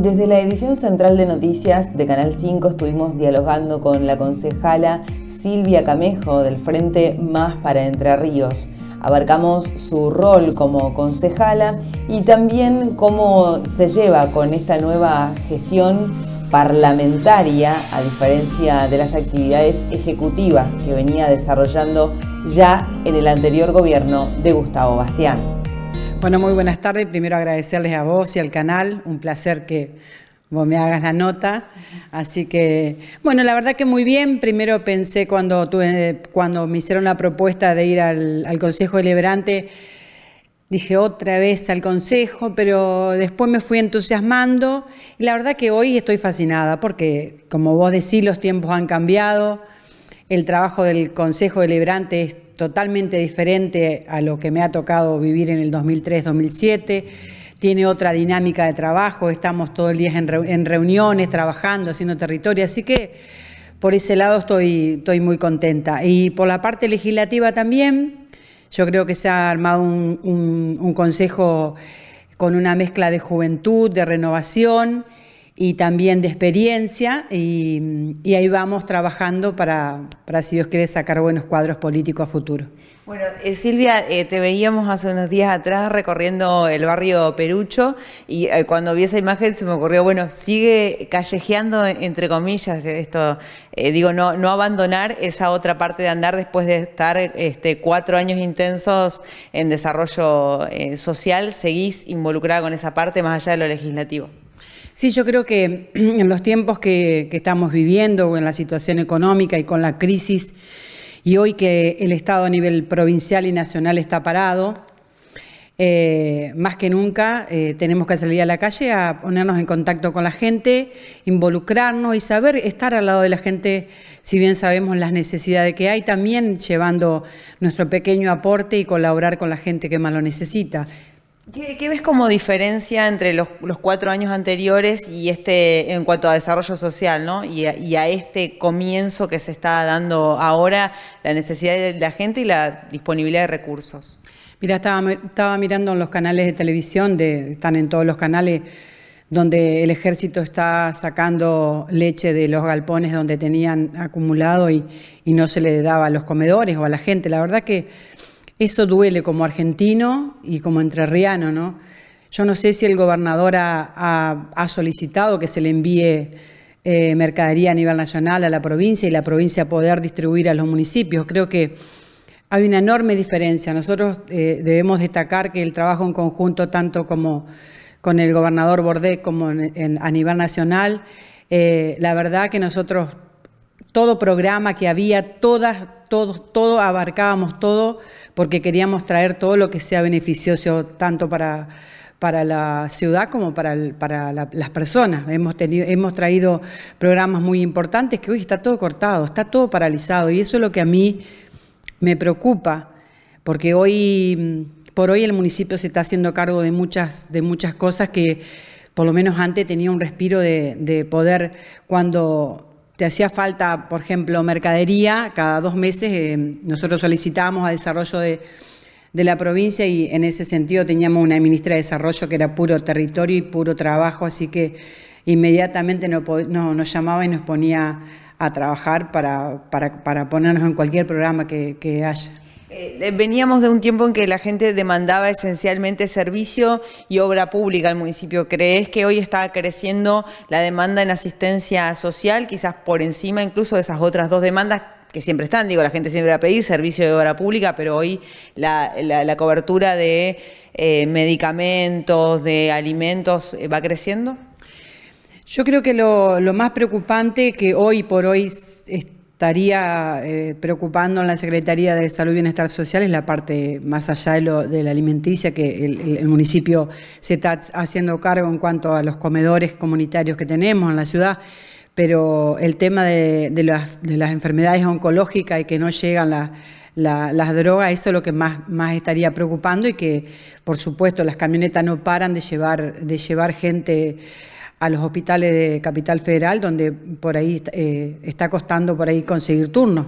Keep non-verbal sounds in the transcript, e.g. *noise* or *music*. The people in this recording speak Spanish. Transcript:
Desde la edición central de noticias de Canal 5 estuvimos dialogando con la concejala Silvia Camejo del Frente Más para Entre Ríos. Abarcamos su rol como concejala y también cómo se lleva con esta nueva gestión parlamentaria, a diferencia de las actividades ejecutivas que venía desarrollando ya en el anterior gobierno de Gustavo Bastián. Bueno, muy buenas tardes. Primero agradecerles a vos y al canal. Un placer que vos me hagas la nota. Así que, bueno, la verdad que muy bien. Primero pensé cuando, cuando me hicieron la propuesta de ir al, al Consejo Deliberante, dije otra vez al Consejo, pero después me fui entusiasmando. Y la verdad que hoy estoy fascinada porque, como vos decís, los tiempos han cambiado. El trabajo del Consejo Deliberante es totalmente diferente a lo que me ha tocado vivir en el 2003-2007 tiene otra dinámica de trabajo, estamos todo el día en, reuniones, trabajando, haciendo territorio, así que por ese lado estoy, muy contenta. Y por la parte legislativa también, yo creo que se ha armado un consejo con una mezcla de juventud, de renovación y también de experiencia y, ahí vamos trabajando para, para, si Dios quiere, sacar buenos cuadros políticos a futuro. Bueno, eh, Silvia, eh, te veíamos hace unos días atrás recorriendo el barrio Perucho y eh, cuando vi esa imagen se me ocurrió, bueno, sigue callejeando, entre comillas, esto, digo, no, no abandonar esa otra parte de andar después de estar este, cuatro años intensos en desarrollo social, seguís involucrada con esa parte más allá de lo legislativo. Sí, yo creo que *clears throat* en los tiempos que, estamos viviendo o en la situación económica y con la crisis, y hoy que el Estado a nivel provincial y nacional está parado, eh, más que nunca eh, tenemos que salir a la calle a ponernos en contacto con la gente, involucrarnos y saber estar al lado de la gente, si bien sabemos las necesidades que hay, también llevando nuestro pequeño aporte y colaborar con la gente que más lo necesita. ¿Qué, ves como diferencia entre los, cuatro años anteriores y este, en cuanto a desarrollo social, ¿no? Y a, este comienzo que se está dando ahora, la necesidad de la gente y la disponibilidad de recursos? Mira, estaba, mirando en los canales de televisión, de, están en todos los canales, donde el ejército está sacando leche de los galpones donde tenían acumulado y, y no se le daba a los comedores o a la gente. La verdad que eso duele como argentino y como entrerriano, ¿no? Yo no sé si el gobernador ha, solicitado que se le envíe eh, mercadería a nivel nacional a la provincia y la provincia poder distribuir a los municipios. Creo que hay una enorme diferencia. Nosotros eh, debemos destacar que el trabajo en conjunto, tanto como con el gobernador Bordet como a nivel nacional, eh, la verdad que nosotros todo programa que había, todas, todos, todo abarcábamos todo porque queríamos traer todo lo que sea beneficioso tanto para para la ciudad como para, para las personas. Hemos, tenido, hemos traído programas muy importantes que hoy está todo cortado, está todo paralizado y eso es lo que a mí me preocupa, porque hoy, por hoy el municipio se está haciendo cargo de muchas, de muchas cosas que por lo menos antes tenía un respiro de, de poder cuando te hacía falta, por ejemplo, mercadería, cada dos meses eh, nosotros solicitábamos a desarrollo de, la provincia y en ese sentido teníamos una ministra de desarrollo que era puro territorio y puro trabajo, así que inmediatamente nos, nos llamaba y nos ponía a trabajar para, para, ponernos en cualquier programa que haya. Eh, veníamos de un tiempo en que la gente demandaba esencialmente servicio y obra pública al municipio. ¿Crees que hoy está creciendo la demanda en asistencia social, quizás por encima incluso de esas otras dos demandas que siempre están, digo, la gente siempre va a pedir servicio de obra pública, pero hoy la, cobertura de eh, medicamentos, de alimentos, eh, va creciendo? Yo creo que lo, más preocupante que hoy por hoy estaría eh, preocupando en la Secretaría de Salud y Bienestar Social es la parte más allá de, lo, de la alimenticia que el, municipio se está haciendo cargo en cuanto a los comedores comunitarios que tenemos en la ciudad, pero el tema de, las, enfermedades oncológicas y que no llegan las drogas, eso es lo que más, más estaría preocupando y que, por supuesto, las camionetas no paran de llevar, de llevar gente a los hospitales de Capital Federal, donde por ahí eh, está costando por ahí conseguir turnos.